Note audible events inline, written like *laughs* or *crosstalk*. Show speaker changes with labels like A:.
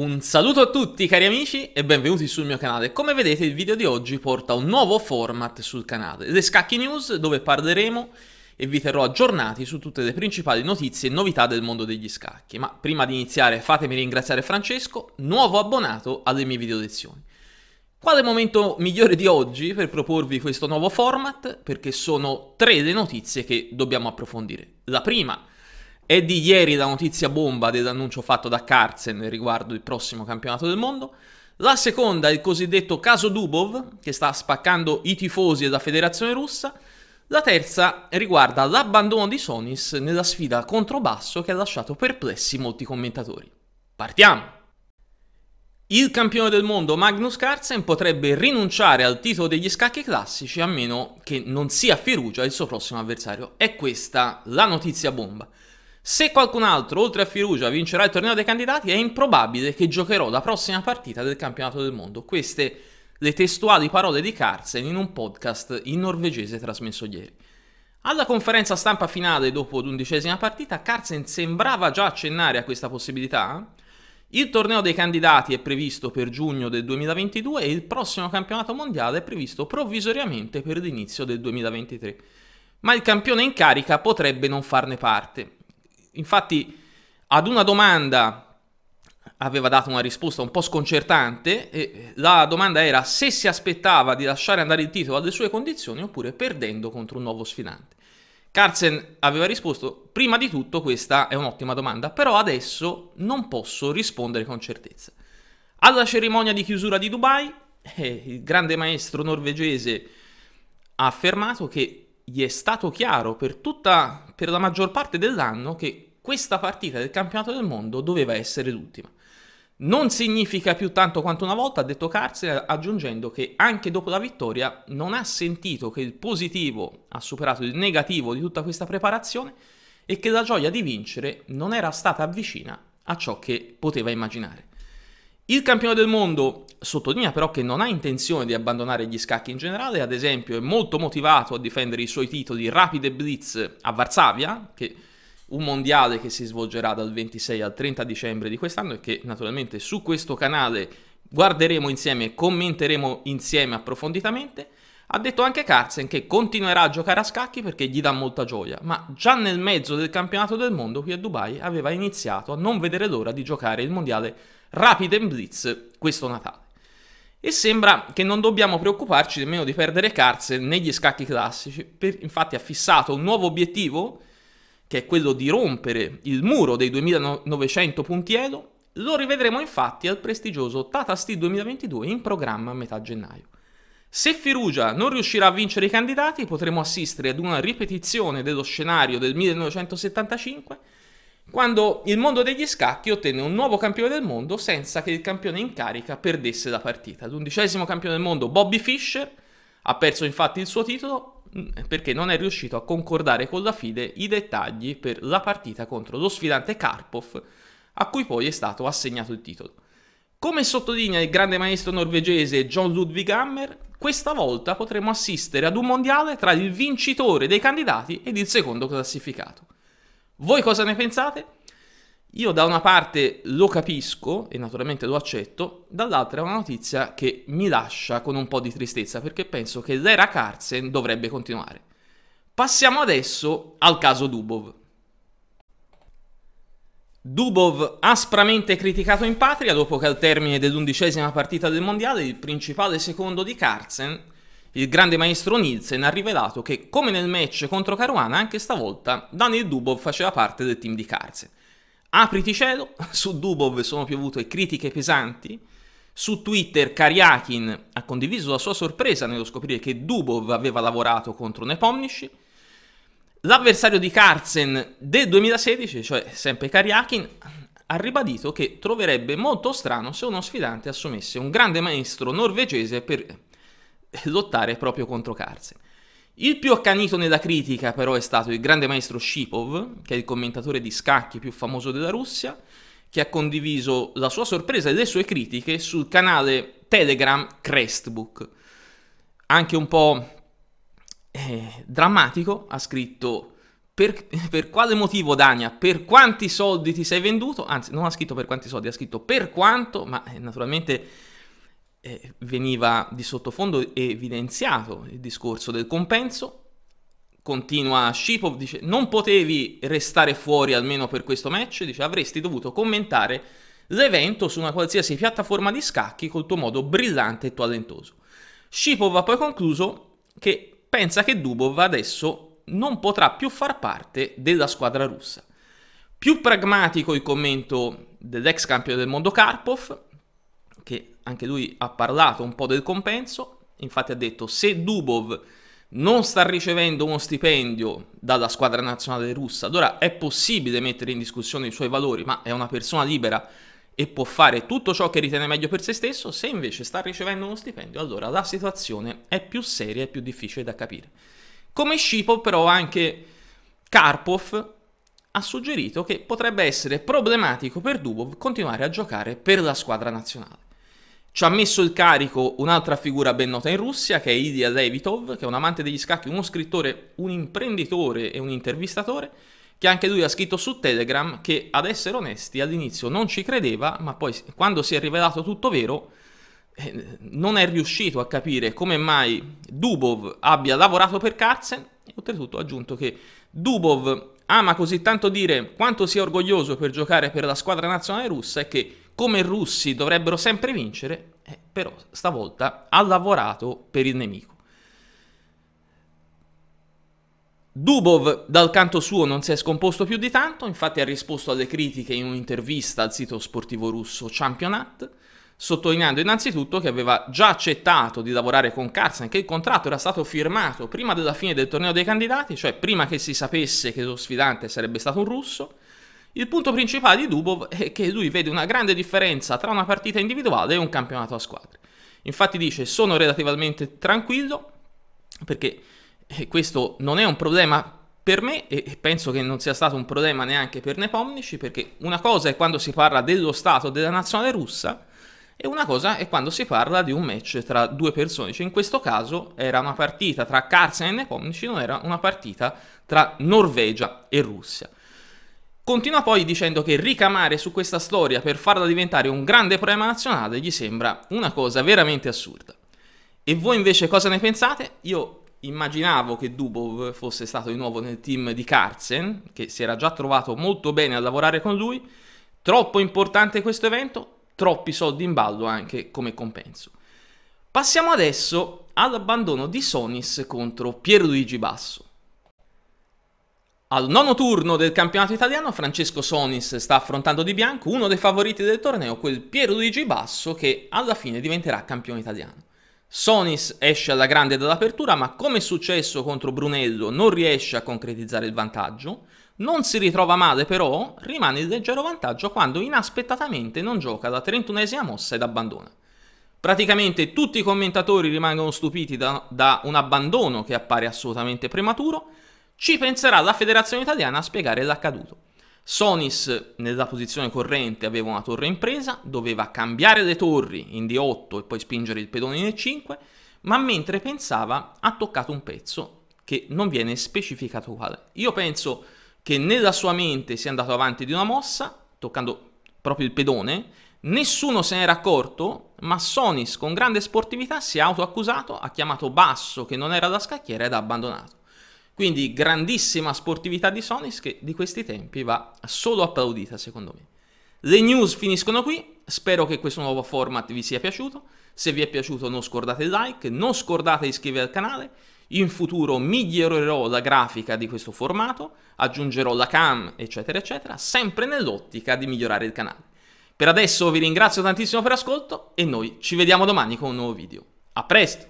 A: Un saluto a tutti cari amici e benvenuti sul mio canale. Come vedete il video di oggi porta un nuovo format sul canale, le Scacchi News, dove parleremo e vi terrò aggiornati su tutte le principali notizie e novità del mondo degli scacchi. Ma prima di iniziare fatemi ringraziare Francesco, nuovo abbonato alle mie video lezioni. Quale momento migliore di oggi per proporvi questo nuovo format? Perché sono tre le notizie che dobbiamo approfondire. La prima è di ieri la notizia bomba dell'annuncio fatto da Carsen riguardo il prossimo campionato del mondo. La seconda è il cosiddetto caso Dubov, che sta spaccando i tifosi della federazione russa. La terza riguarda l'abbandono di Sonis nella sfida contro Basso che ha lasciato perplessi molti commentatori. Partiamo! Il campione del mondo Magnus Carlsen potrebbe rinunciare al titolo degli scacchi classici a meno che non sia Firugia il suo prossimo avversario. È questa la notizia bomba. Se qualcun altro, oltre a Firugia, vincerà il torneo dei candidati, è improbabile che giocherò la prossima partita del campionato del mondo. Queste le testuali parole di Carlsen in un podcast in norvegese trasmesso ieri. Alla conferenza stampa finale dopo l'undicesima partita, Carlsen sembrava già accennare a questa possibilità. Il torneo dei candidati è previsto per giugno del 2022 e il prossimo campionato mondiale è previsto provvisoriamente per l'inizio del 2023. Ma il campione in carica potrebbe non farne parte. Infatti ad una domanda aveva dato una risposta un po' sconcertante, la domanda era se si aspettava di lasciare andare il titolo alle sue condizioni oppure perdendo contro un nuovo sfidante. Carlsen aveva risposto, prima di tutto questa è un'ottima domanda, però adesso non posso rispondere con certezza. Alla cerimonia di chiusura di Dubai, eh, il grande maestro norvegese ha affermato che gli è stato chiaro per tutta, per la maggior parte dell'anno che questa partita del campionato del mondo doveva essere l'ultima. Non significa più tanto quanto una volta, ha detto Carzer, aggiungendo che anche dopo la vittoria non ha sentito che il positivo ha superato il negativo di tutta questa preparazione e che la gioia di vincere non era stata vicina a ciò che poteva immaginare. Il campione del mondo sottolinea però che non ha intenzione di abbandonare gli scacchi in generale, ad esempio è molto motivato a difendere i suoi titoli rapide blitz a Varsavia, che un mondiale che si svolgerà dal 26 al 30 dicembre di quest'anno e che naturalmente su questo canale guarderemo insieme, e commenteremo insieme approfonditamente. Ha detto anche Carlsen che continuerà a giocare a scacchi perché gli dà molta gioia, ma già nel mezzo del campionato del mondo qui a Dubai aveva iniziato a non vedere l'ora di giocare il mondiale Rapid and Blitz questo Natale. E sembra che non dobbiamo preoccuparci nemmeno di perdere Carlsen negli scacchi classici, per, infatti ha fissato un nuovo obiettivo che è quello di rompere il muro dei 2900 punti Elo, lo rivedremo infatti al prestigioso Tata Steel 2022 in programma a metà gennaio. Se Firugia non riuscirà a vincere i candidati, potremo assistere ad una ripetizione dello scenario del 1975, quando il mondo degli scacchi ottenne un nuovo campione del mondo senza che il campione in carica perdesse la partita. L'undicesimo campione del mondo, Bobby Fischer, ha perso infatti il suo titolo mm, perché non è riuscito a concordare con la FIDE i dettagli per la partita contro lo sfidante Karpov, a cui poi è stato assegnato il titolo. Come sottolinea il grande maestro norvegese John Ludwig Hammer, questa volta potremo assistere ad un mondiale tra il vincitore dei candidati ed il secondo classificato. Voi cosa ne pensate? Io da una parte lo capisco e naturalmente lo accetto, dall'altra è una notizia che mi lascia con un po' di tristezza perché penso che l'era Carsen dovrebbe continuare. Passiamo adesso al caso Dubov. Dubov aspramente criticato in patria dopo che al termine dell'undicesima partita del mondiale il principale secondo di Carlsen, il grande maestro Nielsen, ha rivelato che, come nel match contro Caruana, anche stavolta Daniel Dubov faceva parte del team di Carlsen. Apriti cielo, *laughs* su Dubov sono piovute critiche pesanti, su Twitter Karyakin ha condiviso la sua sorpresa nello scoprire che Dubov aveva lavorato contro Nepomnishi, L'avversario di Carlsen del 2016, cioè sempre Kariakin, ha ribadito che troverebbe molto strano se uno sfidante assumesse un grande maestro norvegese per eh, lottare proprio contro Carlsen. Il più accanito nella critica però è stato il grande maestro Shipov, che è il commentatore di scacchi più famoso della Russia, che ha condiviso la sua sorpresa e le sue critiche sul canale Telegram Crestbook. Anche un po' eh, drammatico, ha scritto per, per, quale motivo Dania, per quanti soldi ti sei venduto, anzi non ha scritto per quanti soldi, ha scritto per quanto, ma eh, naturalmente eh, veniva di sottofondo evidenziato il discorso del compenso. Continua Shipov, dice non potevi restare fuori almeno per questo match, dice avresti dovuto commentare l'evento su una qualsiasi piattaforma di scacchi col tuo modo brillante e talentoso. Shipov ha poi concluso che pensa che Dubov adesso non potrà più far parte della squadra russa. Più pragmatico il commento dell'ex campione del mondo Karpov, che anche lui ha parlato un po' del compenso, infatti ha detto se Dubov non sta ricevendo uno stipendio dalla squadra nazionale russa, allora è possibile mettere in discussione i suoi valori, ma è una persona libera e può fare tutto ciò che ritiene meglio per se stesso, se invece sta ricevendo uno stipendio, allora la situazione è più seria e più difficile da capire. Come Scipo, però anche Karpov ha suggerito che potrebbe essere problematico per Dubov continuare a giocare per la squadra nazionale. Ci ha messo il carico un'altra figura ben nota in Russia, che è Ilya Levitov, che è un amante degli scacchi, uno scrittore, un imprenditore e un intervistatore, che anche lui ha scritto su Telegram che ad essere onesti all'inizio non ci credeva, ma poi quando si è rivelato tutto vero eh, non è riuscito a capire come mai Dubov abbia lavorato per Carzen e oltretutto ha aggiunto che Dubov ama così tanto dire quanto sia orgoglioso per giocare per la squadra nazionale russa e che come russi dovrebbero sempre vincere, eh, però stavolta ha lavorato per il nemico. Dubov dal canto suo non si è scomposto più di tanto, infatti ha risposto alle critiche in un'intervista al sito sportivo russo Championat, sottolineando innanzitutto che aveva già accettato di lavorare con Carson, che il contratto era stato firmato prima della fine del torneo dei candidati, cioè prima che si sapesse che lo sfidante sarebbe stato un russo. Il punto principale di Dubov è che lui vede una grande differenza tra una partita individuale e un campionato a squadre. Infatti dice sono relativamente tranquillo perché e eh, questo non è un problema per me e penso che non sia stato un problema neanche per Nepomnici, perché una cosa è quando si parla dello Stato della nazionale russa e una cosa è quando si parla di un match tra due persone. Cioè in questo caso era una partita tra Carsen e Nepomnici, non era una partita tra Norvegia e Russia. Continua poi dicendo che ricamare su questa storia per farla diventare un grande problema nazionale gli sembra una cosa veramente assurda. E voi invece cosa ne pensate? Io immaginavo che Dubov fosse stato di nuovo nel team di Carlsen, che si era già trovato molto bene a lavorare con lui. Troppo importante questo evento, troppi soldi in ballo anche come compenso. Passiamo adesso all'abbandono di Sonis contro Pierluigi Basso. Al nono turno del campionato italiano Francesco Sonis sta affrontando di bianco uno dei favoriti del torneo, quel Pierluigi Basso che alla fine diventerà campione italiano. Sonis esce alla grande dall'apertura, ma come è successo contro Brunello non riesce a concretizzare il vantaggio. Non si ritrova male però, rimane il leggero vantaggio quando inaspettatamente non gioca la 31esima mossa ed abbandona. Praticamente tutti i commentatori rimangono stupiti da, da un abbandono che appare assolutamente prematuro. Ci penserà la federazione italiana a spiegare l'accaduto. Sonis nella posizione corrente aveva una torre in presa, doveva cambiare le torri in D8 e poi spingere il pedone in E5, ma mentre pensava ha toccato un pezzo che non viene specificato quale. Io penso che nella sua mente sia andato avanti di una mossa, toccando proprio il pedone, nessuno se n'era accorto, ma Sonis con grande sportività si è autoaccusato, ha chiamato Basso che non era da scacchiera ed ha abbandonato. Quindi grandissima sportività di Sonis che di questi tempi va solo applaudita secondo me. Le news finiscono qui, spero che questo nuovo format vi sia piaciuto, se vi è piaciuto non scordate il like, non scordate di iscrivervi al canale, in futuro migliorerò la grafica di questo formato, aggiungerò la cam eccetera eccetera, sempre nell'ottica di migliorare il canale. Per adesso vi ringrazio tantissimo per l'ascolto e noi ci vediamo domani con un nuovo video. A presto!